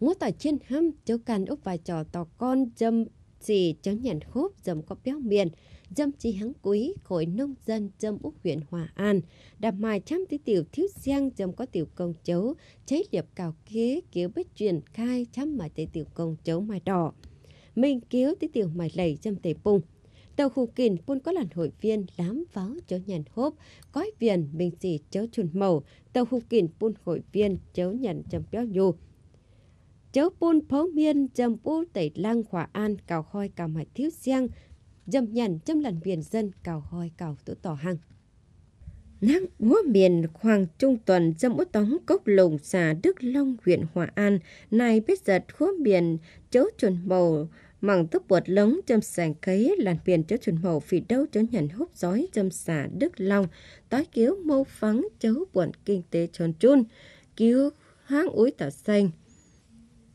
ngũ tỏ chiên hâm cho can úp vài trò tỏ con dâm chỉ cho nhận khốp dâm có béo miền dâm chi hắng quý khối nông dân dâm úc huyện hòa an đạp mài trăm tí tiểu thiếu giang dâm có tiểu công chấu cháy liệp cào kế kéo bích truyền khai trăm mài tế tiểu công chấu mài đỏ mình kéo tí tiểu mài lầy dâm tề bùng tàu khu kìn buôn có làn hội viên lám pháo chớ nhàn hốp cói viền mình xì chớ chuồn màu tàu khu kìn buôn hội viên chớ nhàn chấm béo nhù Cháu buôn phó miên dâm bú tẩy lăng khỏa an cào khoi cào mạch thiếu giang dâm nhằn châm lần viền dân cào khoi cào tổ tỏ hằng Nắng búa miền khoảng trung tuần dâm út tống cốc lùng xà Đức Long huyện Hòa An này biết giật khúa miền chớ chuẩn màu mảng tấp bột lống châm sàn cấy làn biển chấu chuẩn màu phì đâu chấu nhận hút giói châm xà Đức Long tái cứu mâu phắng chấu buồn kinh tế tròn chun cứu hang úi tả xanh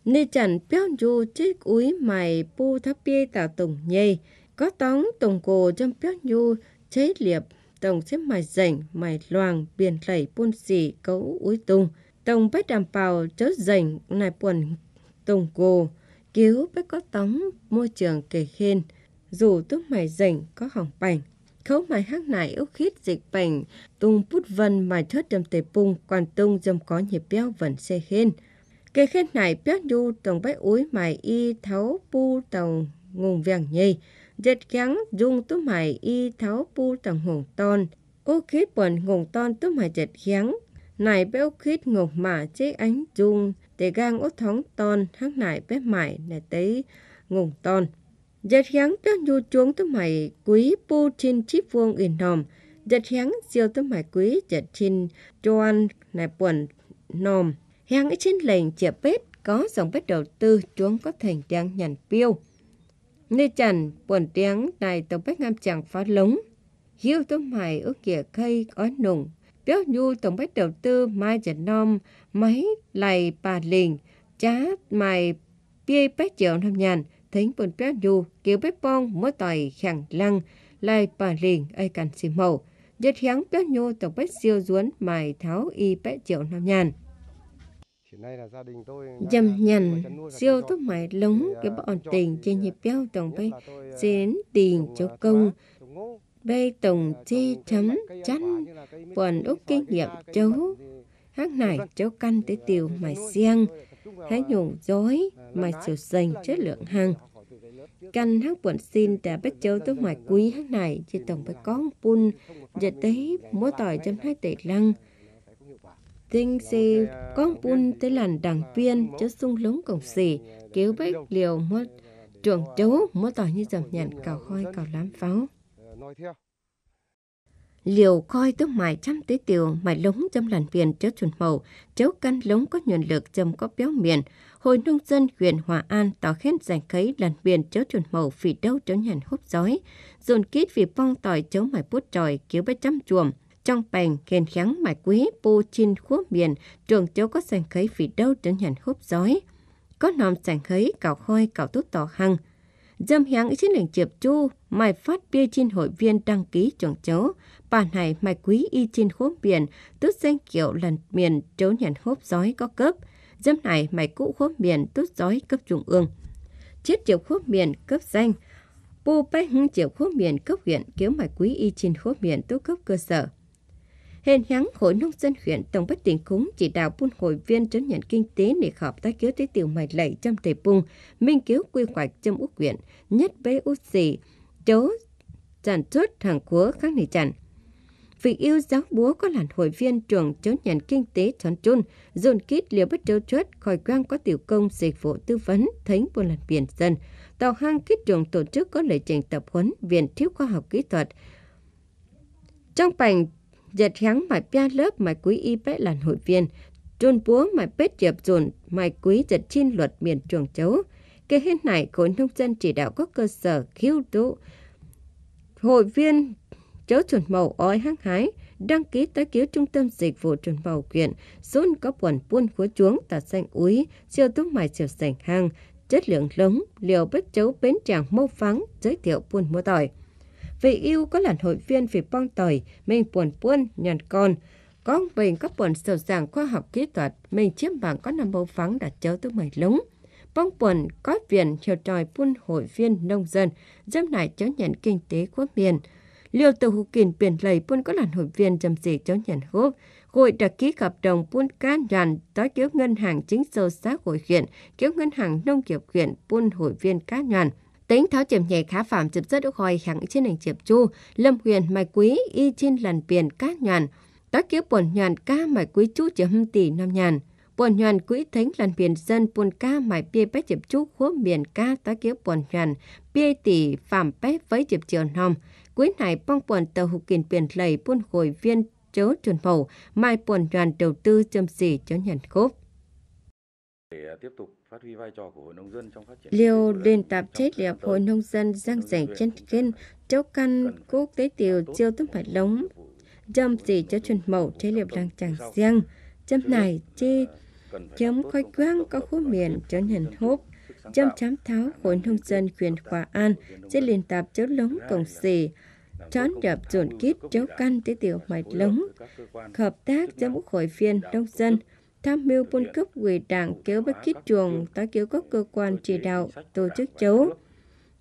Nê chẳng béo dù chết úi mày bu thấp bia tà tùng nhây. Có tóng tùng cổ trong béo dù chế liệp tổng xếp mày rảnh mày loàng biển lẩy buôn xỉ cấu úi tung. Tổng bách đảm bảo chớ rảnh này buồn tùng cổ. Cứu bách có tóng môi trường kể khen. Dù túc mày rảnh có hỏng bảnh khấu mài hắc này ốc khít dịch bệnh tung bút vân mài thớt đầm tề bung quan tung dầm có nhịp béo vẫn xe khen kê khét này biết du tổng bách úi mày y tháo pu tổng ngùng vàng nhì. Dệt gắn dung tú mày y tháo pu tổng ngùng ton. Ô khí bẩn ngùng ton tú mày dệt gắn. Này bé ô khí ngục mà chế ánh dung. Để gan ốt thống ton hắc này bé mày này tới ngùng ton. Dệt gắn biết du chuông tú mày quý pu trên chip vuông in nòm. Dệt gắn siêu tú mày quý dệt trên choan này bẩn nòm. Hàng ở trên lệnh chợ bếp có dòng bếp đầu tư chúng có thành đang nhận piêu. Nơi chẳng buồn tiếng này tổng bếp ngam chẳng phá lống. Hiếu tố mày ước kìa cây có nùng. Béo nhu tổng bếp đầu tư mai chẳng nom máy lầy bà liền. Chá mày bia bếp triệu năm nhàn. Thính buồn béo nhu kiểu bếp bong mỗi tòi khẳng lăng. Lầy bà liền ai cản xì màu. Nhật hiáng béo nhu tổng bếp siêu ruốn mày tháo y bếp triệu năm nhàn dầm nhằn siêu tốt mãi lống cái à, bọn tình trên nhịp à, béo tổng bay xến tiền cho công bay tổng à, chi chấm chăn quần úc kinh nghiệm chấu hát này cháu căn tới tiểu mài xiang hái nhổn dối mài sửa sành chất lượng hàng căn hát quận xin đã bắt cháu tới ngoài quý hát này chỉ tổng phải con pun giờ tới mỗi tỏi trăm hai tỷ lăng Dinh xì con bun tới làn đảng viên cho sung lúng cổng xì kéo bách liều mất trường chấu mất tỏ như dầm nhạn cào khoi cào lám pháo. Liều khoi tức mài trăm tế tiều, mài lúng châm làn viền chớ chuẩn màu, chấu căn lúng có nhuận lực châm có béo miền. Hồi nông dân huyện Hòa An tỏ khen giành khấy làn viền chớ chuẩn màu vì đâu chớ nhàn hút giói. Dồn kít vì phong tỏi chấu mài bút tròi, kéo bách trăm chuồng, trong bèn khen kháng mải quý bù chin khua miền, trường tiêu có sành khấy phỉ đâu đến nhàn hốp giói. Có nòm sành khấy cào khôi cào tốt tỏ hăng. Dâm hiáng ý chiến lệnh chiệp chu, mài phát bia chin hội viên đăng ký trường chấu. Bản này mài quý y chin khua miền, tút danh kiểu lần miền chấu nhàn hốp giói có cấp. Dâm này mài cũ khua miền tút giói cấp trung ương. Chiết triệu khua miền cấp danh. Bù bách hưng triệu khua miền cấp huyện kiếm mài quý y chin khua miền tốt cấp cơ sở. Hình hắn hội nông dân huyện tổng bất tỉnh cúng chỉ đạo buôn hội viên trấn nhận kinh tế để họp tái kéo tới tiểu mày lẩy trong thể bung, minh cứu quy hoạch trong úc huyện, nhất bế út xì, chấu sản xuất hàng của các nền chẳng. Vị yêu giáo búa có làn hội viên trường chốn nhận kinh tế chón chun dồn kít liều bất châu chuất, khỏi quang có tiểu công dịch vụ tư vấn, thánh buôn lần biển dân. Tàu hang kít trường tổ chức có lệ trình tập huấn viện thiếu khoa học kỹ thuật. Trong bành giật kháng mà bia lớp mà quý y bé làn hội viên, trôn búa mà bết dập dồn mà quý giật chin luật miền trường chấu. Kế hết này, khối nông dân chỉ đạo các cơ sở khiêu tụ. Hội viên chấu chuẩn màu ói hăng hái, đăng ký tới cứu trung tâm dịch vụ chuẩn màu quyện, xôn có quần buôn khúa chuống tạt xanh úi, siêu túc mài chiều sành hàng, chất lượng lớn, liều bất chấu bến tràng mô phắng, giới thiệu buôn mua tỏi vì yêu có lần hội viên vì bong tời, mình buồn buôn, nhận con. Có bình có buồn sầu giảng khoa học kỹ thuật, mình chiếm bảng có nằm bầu phẳng đã chớ tôi mày lúng. Bong buồn có viện hiệu tròi buôn hội viên nông dân, dâm lại chớ nhận kinh tế của miền. Liều từ hữu kỳnh biển lầy buôn có lần hội viên dầm dị chớ nhận hốp. Hội đã ký hợp đồng buôn can ràn tới kiểu ngân hàng chính sâu xã hội huyện, kiểu ngân hàng nông nghiệp huyện buôn hội viên cá nhàn tính tháo chìm nhẹ khá phạm chấm dứt ước hồi khẳng trên hành chìm chu lâm huyền mai quý y trên lần biển cát nhàn tá kiếp buồn nhàn ca mai quý chú chấm tỷ năm nhàn buồn nhàn quý thánh lần biển dân buồn ca mai bia bé chìm chú khố miền ca tá kiếp buồn nhàn bia tỷ phạm bé với chìm trường nòng quý này bong buồn tàu hụt kiền biển lầy buôn hồi viên chớ chuẩn bầu mai buồn nhàn đầu tư châm xỉ chớ nhận khúc để à, tiếp tục Liệu đền tạp thiết liệp hội nông dân giang rảnh chân kiên cháu căn quốc tế tiểu chiêu tấm phải lống dâm gì cho chuẩn mẫu thế liệp làng chẳng riêng chấm này chi chấm khói quang có khu miền cho nhận hốp chấm chám tháo hội nông dân quyền hòa an sẽ liên tạp chấu lống cổng xỉ trón đập dồn kít chấu căn tế tiểu mạch lống hợp tác giữa quốc hội phiên nông dân tham mưu quân cấp quỷ đảng kéo bất kích chuồng, tái cứu các cơ quan chỉ đạo, tổ chức chấu.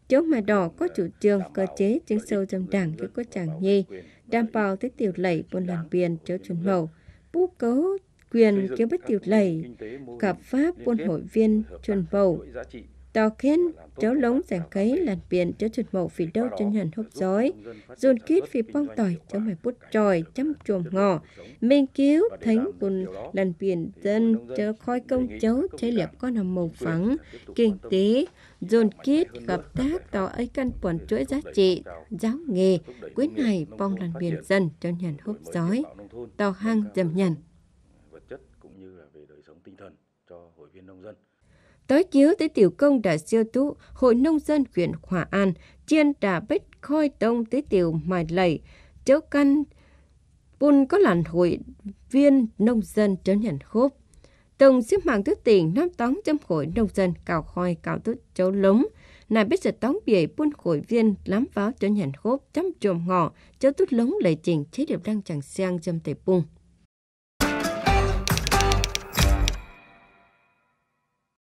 Chấu mà đỏ có chủ trương, cơ chế, chuyên sâu trong đảng với có chàng nhi, đảm bảo tới tiểu lẩy buôn làm biển chấu chuẩn mẫu, bố cấu quyền kéo bất tiểu lẩy, cả pháp quân hội viên chuẩn mẫu, tỏ kiến cháu lống giảng cấy làn biển cháu chuột mẫu phì đâu chân hẳn hốc dối dồn kít phì bong tỏi cháu mày bút tròi chăm chuồng ngò mình cứu thánh bùn làn biển dân cháu khói công cháu cháy lẹp con hầm màu phẳng kinh tế dồn kít gặp tác tỏ ấy căn quần chuỗi giá trị giáo nghề quyết này bong làn biển dân chân hẳn hốc dối tỏ hang dầm nhằn vật chất cũng như là về đời sống tinh thần cho hội viên nông dân tới chiếu tới tiểu công đã siêu tú hội nông dân huyện Hòa An, chiên đã bích khôi tông tới tiểu mài lầy, cháu căn bùn có làn hội viên nông dân trở nhận khốp. Tổng xếp mạng thức tiền năm tóng trong hội nông dân cào khoi cào thức cháu lúng, nài biết giật tóng bìa buôn hội viên lắm vào trấn nhận khốp chăm trồm ngọ, cháu tút lúng lời trình chế điệp đang chẳng sang trong tề bùng.